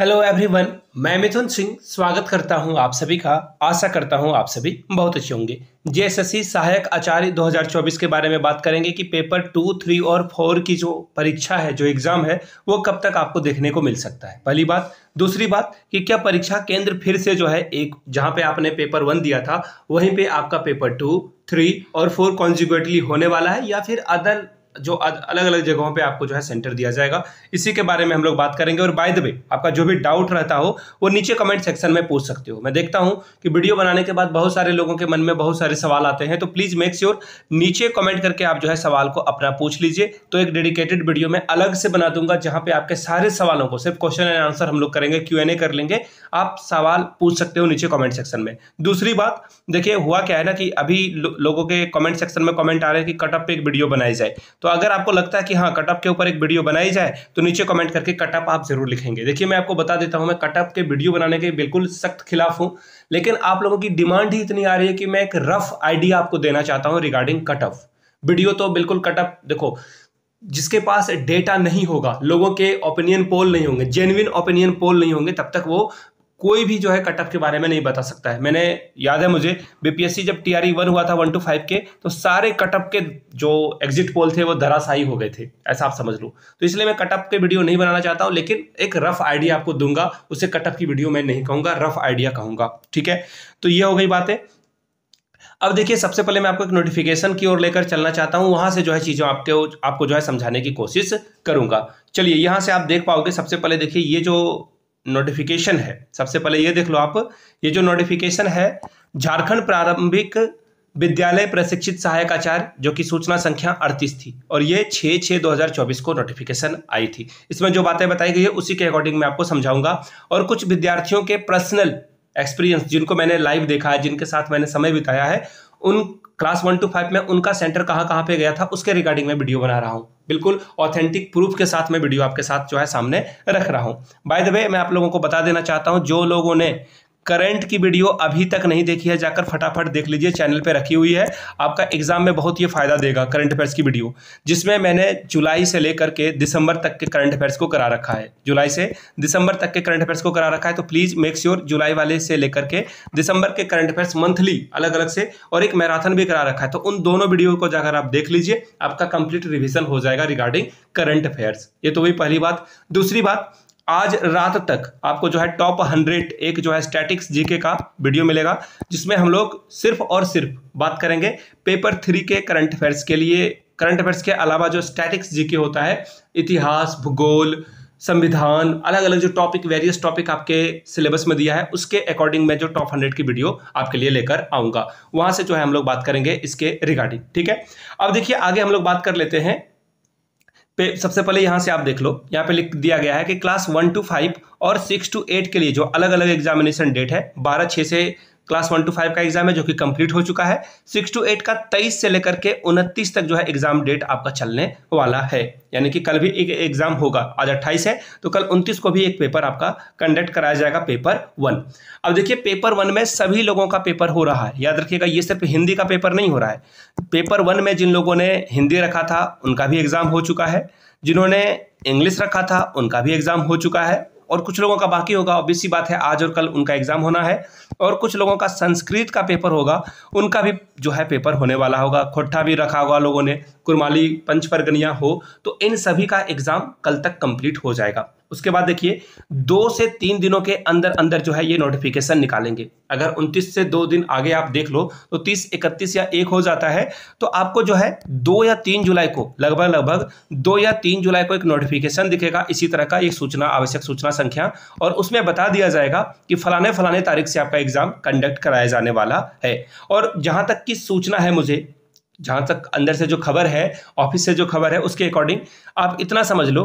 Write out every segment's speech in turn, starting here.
hello everyone मैं मिथुन सिंह स्वागत करता हूं आप सभी का आशा करता हूं आप सभी बहुत अच्छे होंगे जेएसएससी सहायक आचार्य 2024 के बारे में बात करेंगे कि पेपर टू थ्री और फोर की जो परीक्षा है जो एग्ज़ाम है वो कब तक आपको देखने को मिल सकता है पहली बात दूसरी बात कि क्या परीक्षा केंद्र फिर से जो है एक जहाँ पे आपने पेपर वन दिया था वहीं पर आपका पेपर टू थ्री और फोर कॉन्जिक्यूटली होने वाला है या फिर अदर जो अलग अलग जगहों पे आपको जो है सेंटर दिया जाएगा इसी के बारे में हम लोग बात करेंगे और बाय द वे आपका जो भी डाउट रहता हो वो नीचे कमेंट सेक्शन में पूछ सकते हो मैं देखता हूँ कि वीडियो बनाने के बाद बहुत सारे लोगों के मन में बहुत सारे सवाल आते हैं तो प्लीज़ मेक श्योर नीचे कमेंट करके आप जो है सवाल को अपना पूछ लीजिए तो एक डेडिकेटेड वीडियो में अलग से बना दूंगा जहां पर आपके सारे सवालों को सिर्फ क्वेश्चन एंड आंसर हम लोग करेंगे क्यू कर लेंगे आप सवाल पूछ सकते हो नीचे कॉमेंट सेक्शन में दूसरी बात देखिए हुआ क्या है ना कि अभी लोगों के कॉमेंट सेक्शन में कॉमेंट आ रहे हैं कि कटअप पर एक वीडियो बनाई जाए तो अगर आपको लगता है कि हाँ कटअप के ऊपर एक वीडियो बनाई जाए तो नीचे कमेंट करके कटअप आप जरूर लिखेंगे देखिए मैं आपको बता देता हूँ मैं कटअप के वीडियो बनाने के बिल्कुल सख्त खिलाफ हूँ लेकिन आप लोगों की डिमांड ही इतनी आ रही है कि मैं एक रफ आइडिया आपको देना चाहता हूँ रिगार्डिंग कटअप वीडियो तो बिल्कुल कटअप देखो जिसके पास डेटा नहीं होगा लोगों के ओपिनियन पोल नहीं होंगे जेनविन ओपिनियन पोल नहीं होंगे तब तक वो कोई भी जो है कट ऑफ के बारे में नहीं बता सकता है मैंने याद है मुझे बीपीएससी जब टी टीआरई वन हुआ था वन टू फाइव के तो सारे कट ऑफ के जो एग्जिट पोल थे वो धराशाई हो गए थे ऐसा आप समझ लो तो इसलिए मैं कट ऑफ के वीडियो नहीं बनाना चाहता हूँ लेकिन एक रफ आइडिया आपको दूंगा उसे कट ऑफ की वीडियो मैं नहीं कहूंगा रफ आइडिया कहूंगा ठीक है तो ये हो गई बातें अब देखिए सबसे पहले मैं आपको एक नोटिफिकेशन की ओर लेकर चलना चाहता हूँ वहां से जो है चीज़ों आपके आपको जो है समझाने की कोशिश करूंगा चलिए यहां से आप देख पाओगे सबसे पहले देखिए ये जो नोटिफिकेशन है सबसे पहले ये देख लो आप ये जो नोटिफिकेशन है झारखंड प्रारंभिक विद्यालय प्रशिक्षित सहायक आचार्य जो कि सूचना संख्या अड़तीस थी और ये छः छः 2024 को नोटिफिकेशन आई थी इसमें जो बातें बताई गई है उसी के अकॉर्डिंग मैं आपको समझाऊंगा और कुछ विद्यार्थियों के पर्सनल एक्सपीरियंस जिनको मैंने लाइव देखा है जिनके साथ मैंने समय बिताया है उन क्लास वन टू फाइव में उनका सेंटर कहाँ कहाँ पे गया था उसके रिगार्डिंग मैं वीडियो बना रहा हूँ बिल्कुल ऑथेंटिक प्रूफ के साथ मैं वीडियो आपके साथ जो है सामने रख रहा हूँ बाय द वे मैं आप लोगों को बता देना चाहता हूँ जो लोगों ने करंट की वीडियो अभी तक नहीं देखी है जाकर फटाफट देख लीजिए चैनल पे रखी हुई है आपका एग्जाम में बहुत ये फायदा देगा करंट अफेयर्स की वीडियो जिसमें मैंने जुलाई से लेकर के दिसंबर तक के करंट अफेयर्स को करा रखा है जुलाई से दिसंबर तक के करंट अफेयर्स को करा रखा है तो प्लीज मेक श्योर जुलाई वाले से लेकर के दिसंबर के करंट अफेयर्स मंथली अलग अलग से और एक मैराथन भी करा रखा है तो उन दोनों वीडियो को जाकर आप देख लीजिए आपका कंप्लीट रिविजन हो जाएगा रिगार्डिंग करंट अफेयर्स ये तो हुई पहली बात दूसरी बात आज रात तक आपको जो है टॉप हंड्रेड एक जो है स्टैटिक्स जीके का वीडियो मिलेगा जिसमें हम लोग सिर्फ और सिर्फ बात करेंगे पेपर थ्री के करंट अफेयर्स के लिए करंट अफेयर्स के अलावा जो स्टैटिक्स जीके होता है इतिहास भूगोल संविधान अलग अलग जो टॉपिक वेरियस टॉपिक आपके सिलेबस में दिया है उसके अकॉर्डिंग मैं जो टॉप हंड्रेड की वीडियो आपके लिए लेकर आऊंगा वहां से जो है हम लोग बात करेंगे इसके रिगार्डिंग ठीक है अब देखिए आगे हम लोग बात कर लेते हैं पे सबसे पहले यहाँ से आप देख लो यहाँ पे लिख दिया गया है कि क्लास वन टू फाइव और सिक्स टू एट के लिए जो अलग अलग एग्जामिनेशन डेट है बारह छः से क्लास वन टू फाइव का एग्जाम है जो कि कंप्लीट हो चुका है सिक्स टू एट का तेईस से लेकर के उनतीस तक जो है एग्जाम डेट आपका चलने वाला है यानी कि कल भी एक एग्जाम होगा आज अट्ठाईस है तो कल उनतीस को भी एक पेपर आपका कंडक्ट कराया जाएगा पेपर वन अब देखिए पेपर वन में सभी लोगों का पेपर हो रहा है याद रखिएगा ये सिर्फ हिंदी का पेपर नहीं हो रहा है पेपर वन में जिन लोगों ने हिंदी रखा था उनका भी एग्जाम हो चुका है जिन्होंने इंग्लिश रखा था उनका भी एग्जाम हो चुका है और कुछ लोगों का बाकी होगा ऑब्वियस बात है आज और कल उनका एग्जाम होना है और कुछ लोगों का संस्कृत का पेपर होगा उनका भी जो है पेपर होने वाला होगा खोटा भी रखा होगा लोगों ने कुरमाली पंच परगनिया हो तो इन सभी का एग्जाम कल तक कंप्लीट हो जाएगा उसके बाद देखिए दो से तीन दिनों के अंदर अंदर जो है ये नोटिफिकेशन निकालेंगे अगर 29 से दो दिन आगे आप देख लो तो तीस इकतीस या एक हो जाता है तो आपको जो है दो या तीन जुलाई को लगभग लगभग दो या तीन जुलाई को एक नोटिफिकेशन दिखेगा इसी तरह का एक सूचना आवश्यक सूचना संख्या और उसमें बता दिया जाएगा कि फलाने फलाने तारीख से आपका एग्जाम कंडक्ट कराया जाने वाला है और जहां तक की सूचना है मुझे जहां तक अंदर से जो खबर है ऑफिस से जो खबर है उसके अकॉर्डिंग आप इतना समझ लो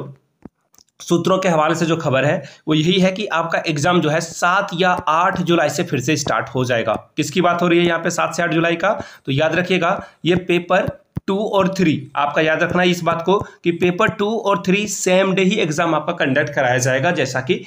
सूत्रों के हवाले से जो खबर है वो यही है कि आपका एग्ज़ाम जो है सात या आठ जुलाई से फिर से स्टार्ट हो जाएगा किसकी बात हो रही है यहाँ पे सात से आठ जुलाई का तो याद रखिएगा ये पेपर टू और थ्री आपका याद रखना है इस बात को कि पेपर टू और थ्री सेम डे ही एग्जाम आपका कंडक्ट कराया जाएगा जैसा कि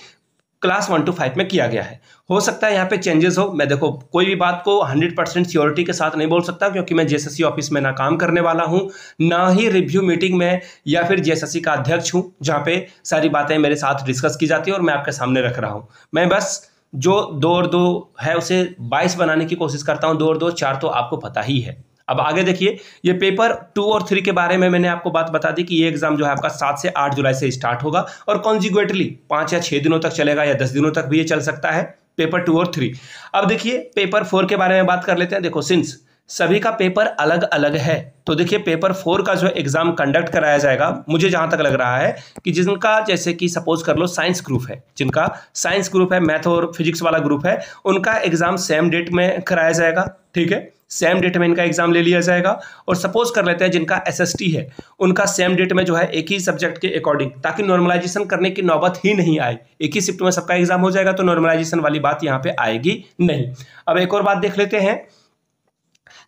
क्लास वन टू फाइव में किया गया है हो सकता है यहाँ पे चेंजेस हो मैं देखो कोई भी बात को हंड्रेड परसेंट सियोरिटी के साथ नहीं बोल सकता क्योंकि मैं जेएसएससी ऑफिस में ना काम करने वाला हूँ ना ही रिव्यू मीटिंग में या फिर जेएसएससी का अध्यक्ष हूँ जहाँ पे सारी बातें मेरे साथ डिस्कस की जाती है और मैं आपके सामने रख रहा हूँ मैं बस जो दो और दो है उसे बाईस बनाने की कोशिश करता हूँ दो और दो चार तो आपको पता ही है अब आगे देखिए ये पेपर टू और थ्री के बारे में मैंने आपको बात बता दी कि ये एग्जाम जो है आपका सात से आठ जुलाई से स्टार्ट होगा और कॉन्जिक्वेटली पांच या छह दिनों तक चलेगा या दस दिनों तक भी ये चल सकता है पेपर टू और थ्री अब देखिए पेपर फोर के बारे में बात कर लेते हैं देखो सिंस सभी का पेपर अलग अलग है तो देखिए पेपर फोर का जो एग्ज़ाम कंडक्ट कराया जाएगा मुझे जहां तक लग रहा है कि जिनका जैसे कि सपोज कर लो साइंस ग्रुप है जिनका साइंस ग्रुप है मैथ और फिजिक्स वाला ग्रुप है उनका एग्ज़ाम सेम डेट में कराया जाएगा ठीक है सेम डेट में इनका एग्जाम ले लिया जाएगा और सपोज कर लेते हैं जिनका एसएसटी है उनका सेम डेट में जो है एक ही सब्जेक्ट के अकॉर्डिंग ताकि नॉर्मलाइजेशन करने की नौबत ही नहीं आए एक ही शिफ्ट में सबका एग्जाम हो जाएगा तो नॉर्मलाइजेशन वाली बात यहाँ पे आएगी नहीं अब एक और बात देख लेते हैं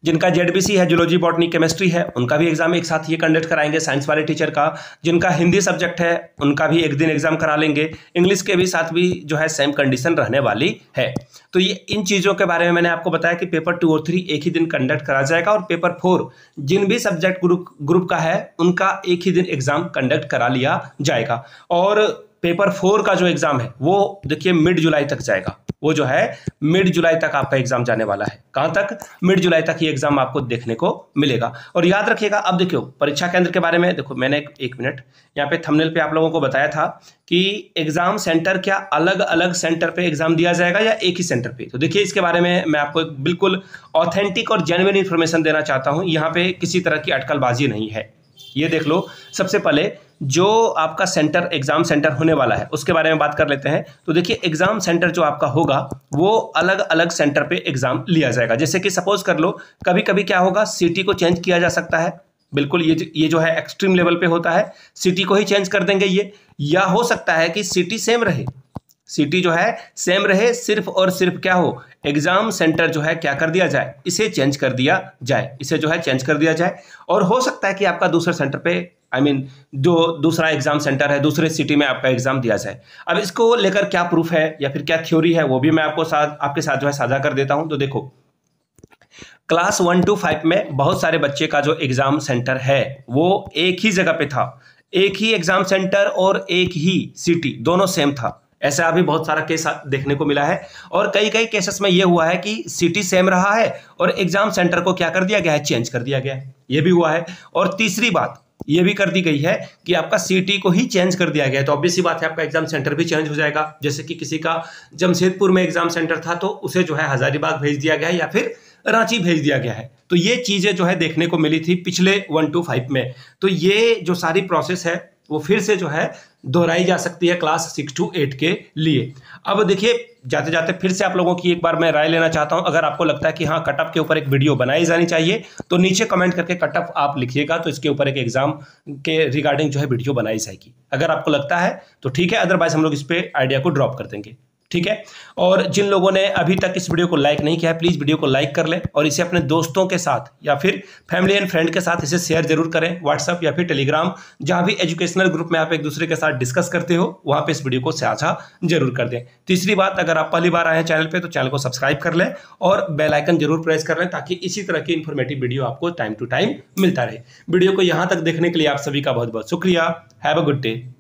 जिनका सी है जुलॉजी बॉटनी केमिस्ट्री है उनका भी एग्जाम एक साथ ये कंडक्ट कराएंगे साइंस वाले टीचर का जिनका हिंदी सब्जेक्ट है उनका भी एक दिन एग्जाम करा लेंगे इंग्लिश के भी साथ भी जो है सेम कंडीशन रहने वाली है तो ये इन चीज़ों के बारे में मैंने आपको बताया कि पेपर टू और थ्री एक ही दिन कंडक्ट करा जाएगा और पेपर फोर जिन भी सब्जेक्ट ग्रुप ग्रुप का है उनका एक ही दिन एग्जाम कंडक्ट करा लिया जाएगा और पेपर फोर का जो एग्ज़ाम है वो देखिए मिड जुलाई तक जाएगा वो जो है मिड जुलाई तक आपका एग्ज़ाम जाने वाला है कहां तक मिड जुलाई तक ये एग्ज़ाम आपको देखने को मिलेगा और याद रखिएगा अब देखियो परीक्षा केंद्र के बारे में देखो मैंने एक, एक मिनट यहाँ पे थंबनेल पे आप लोगों को बताया था कि एग्ज़ाम सेंटर क्या अलग अलग सेंटर पे एग्ज़ाम दिया जाएगा या एक ही सेंटर पे तो देखिए इसके बारे में मैं आपको बिल्कुल ऑथेंटिक और जेनविन इन्फॉर्मेशन देना चाहता हूँ यहाँ पे किसी तरह की अटकलबाजी नहीं है ये देख लो सबसे पहले जो आपका सेंटर एग्ज़ाम सेंटर होने वाला है उसके बारे में बात कर लेते हैं तो देखिए एग्ज़ाम सेंटर जो आपका होगा वो अलग अलग सेंटर पे एग्ज़ाम लिया जाएगा जैसे कि सपोज कर लो कभी कभी क्या होगा सिटी को चेंज किया जा सकता है बिल्कुल ये ये जो है एक्सट्रीम लेवल पे होता है सिटी को ही चेंज कर देंगे ये या हो सकता है कि सिटी सेम रहे सिटी जो है सेम रहे सिर्फ और सिर्फ क्या हो एग्जाम सेंटर जो है क्या कर दिया जाए इसे चेंज कर दिया जाए इसे जो है चेंज कर दिया जाए और हो सकता है कि आपका दूसरे सेंटर पे आई I मीन mean, जो दूसरा एग्जाम सेंटर है दूसरे सिटी में आपका एग्जाम दिया जाए अब इसको लेकर क्या प्रूफ है या फिर क्या थ्योरी है वो भी मैं आपको साथ आपके साथ जो है साझा कर देता हूं तो देखो क्लास वन टू फाइव में बहुत सारे बच्चे का जो एग्जाम सेंटर है वो एक ही जगह पे था एक ही एग्जाम सेंटर और एक ही सिटी दोनों सेम था ऐसा अभी बहुत सारा केस देखने को मिला है और कई कई केसेस में ये हुआ है कि सिटी सेम रहा है और एग्जाम सेंटर को क्या कर दिया गया है चेंज कर दिया गया है ये भी हुआ है और तीसरी बात ये भी कर दी गई है कि आपका सिटी को ही चेंज कर दिया गया है तो ऑब्वियस बात है आपका एग्जाम सेंटर भी चेंज हो जाएगा जैसे कि किसी का जमशेदपुर में एग्जाम सेंटर था तो उसे जो है हजारीबाग भेज दिया गया है या फिर रांची भेज दिया गया है तो ये चीज़ें जो है देखने को मिली थी पिछले वन टू फाइव में तो ये जो सारी प्रोसेस है वो फिर से जो है दोहराई जा सकती है क्लास सिक्स टू एट के लिए अब देखिए जाते जाते फिर से आप लोगों की एक बार मैं राय लेना चाहता हूं अगर आपको लगता है कि हाँ कटअप के ऊपर एक वीडियो बनाई जानी चाहिए तो नीचे कमेंट करके कटअप आप लिखिएगा तो इसके ऊपर एक एग्जाम के रिगार्डिंग जो है वीडियो बनाई जाएगी अगर आपको लगता है तो ठीक है अदरवाइज हम लोग इस पर आइडिया को ड्रॉप कर देंगे ठीक है और जिन लोगों ने अभी तक इस वीडियो को लाइक नहीं किया है प्लीज़ वीडियो को लाइक कर लें और इसे अपने दोस्तों के साथ या फिर फैमिली एंड फ्रेंड के साथ इसे शेयर जरूर करें व्हाट्सअप या फिर टेलीग्राम जहाँ भी एजुकेशनल ग्रुप में आप एक दूसरे के साथ डिस्कस करते हो वहाँ पर इस वीडियो को साझा जरूर कर दें तीसरी बात अगर आप पहली बार आए हैं चैनल पर तो चैनल को सब्सक्राइब कर लें और बेलाइकन जरूर प्रेस कर लें ताकि इसी तरह की इन्फॉर्मेटिव वीडियो आपको टाइम टू टाइम मिलता रहे वीडियो को यहाँ तक देखने के लिए आप सभी का बहुत बहुत शुक्रिया हैव अ गुड डे